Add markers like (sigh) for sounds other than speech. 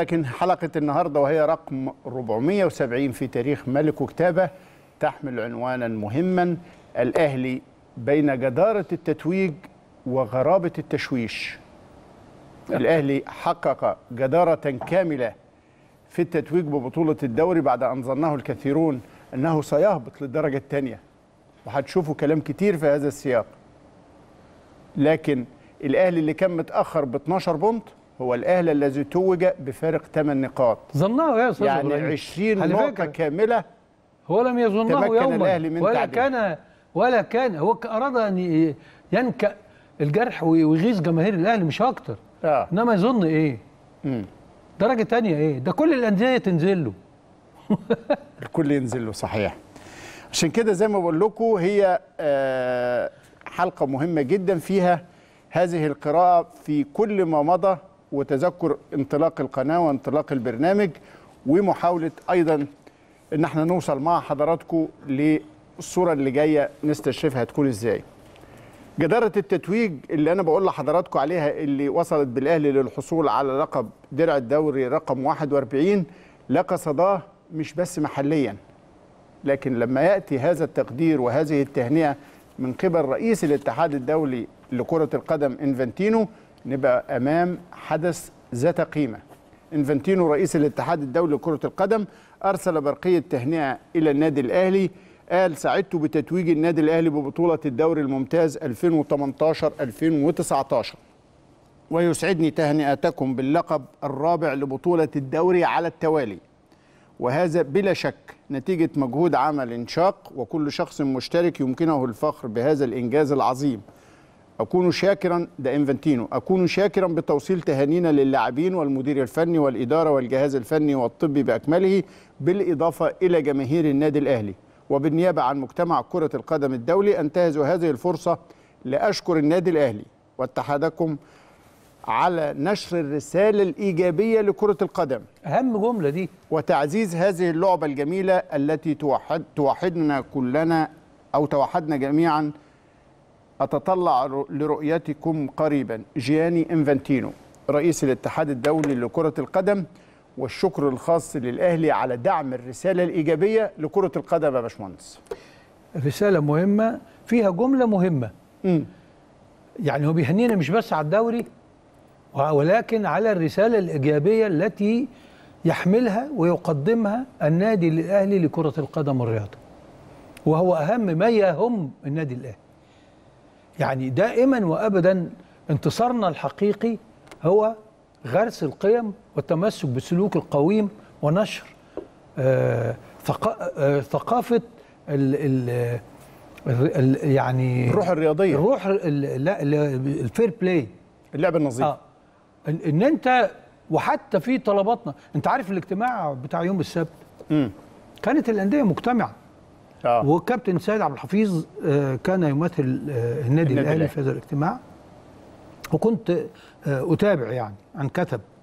لكن حلقة النهاردة وهي رقم 470 في تاريخ ملك وكتابة تحمل عنوانا مهما الأهلي بين جدارة التتويج وغرابة التشويش الأهلي حقق جدارة كاملة في التتويج ببطولة الدوري بعد أن ظنه الكثيرون أنه سيهبط للدرجة الثانية وهتشوفوا كلام كتير في هذا السياق لكن الأهلي اللي كان متأخر ب 12 بونت هو الاهلي الذي توج بفارق 8 نقاط ظنها يا استاذ يعني إبراهيم. 20 نقطه كامله هو لم يظنه يوما ولا تعديل. كان ولا كان هو اراد ان ينكأ الجرح ويغيظ جماهير الاهلي مش اكتر آه. انما يظن ايه مم. درجه تانية ايه ده كل الانديه تنزل له (laughs) الكل ينزل له صحيح عشان كده زي ما بقول لكم هي آه، حلقه مهمه جدا فيها هذه القراءه في كل ما مضى وتذكر انطلاق القناه وانطلاق البرنامج ومحاوله ايضا ان احنا نوصل مع حضراتكم للصوره اللي جايه نستشرفها هتكون ازاي. جدارة التتويج اللي أنا بقول لحضراتكم عليها اللي وصلت بالأهلي للحصول على لقب درع الدوري رقم 41 لقى صداه مش بس محليا لكن لما يأتي هذا التقدير وهذه التهنئة من قبل رئيس الاتحاد الدولي لكرة القدم إنفانتينو نبقى امام حدث ذات قيمه انفانتينو رئيس الاتحاد الدولي لكره القدم ارسل برقيه تهنئه الى النادي الاهلي قال سعدت بتتويج النادي الاهلي ببطوله الدوري الممتاز 2018 2019 ويسعدني تهنئتكم باللقب الرابع لبطوله الدوري على التوالي وهذا بلا شك نتيجة مجهود عمل شاق وكل شخص مشترك يمكنه الفخر بهذا الإنجاز العظيم أكون شاكرا ده إنفنتينو أكون شاكرا بتوصيل تهانينا للاعبين والمدير الفني والإدارة والجهاز الفني والطبي بأكمله بالإضافة إلى جماهير النادي الأهلي وبالنيابة عن مجتمع كرة القدم الدولي أنتهز هذه الفرصة لأشكر النادي الأهلي واتحادكم على نشر الرسالة الإيجابية لكرة القدم أهم جملة دي وتعزيز هذه اللعبة الجميلة التي توحد توحدنا كلنا أو توحدنا جميعا أتطلع لرؤيتكم قريبا جياني إنفانتينو رئيس الاتحاد الدولي لكرة القدم والشكر الخاص للأهلي على دعم الرسالة الإيجابية لكرة القدم يا باشمهندس رسالة مهمة فيها جملة مهمة م. يعني هو بيهنينا مش بس على الدوري ولكن على الرسالة الإيجابية التي يحملها ويقدمها النادي الأهلي لكرة القدم والرياضة وهو أهم ما يهم النادي الأهلي يعني دائما وابدا انتصارنا الحقيقي هو غرس القيم والتمسك بالسلوك القويم ونشر آه، آه، ثقافه ال يعني الروح الرياضيه الروح لا الفير بلاي اللعب النظيف آه ان انت وحتى في طلباتنا انت عارف الاجتماع بتاع يوم السبت كانت الانديه مجتمعه آه. وكابتن سيد عبد الحفيظ آه، كان يمثل آه، النادي الاهلي في هذا الاجتماع وكنت آه، اتابع يعني عن كثب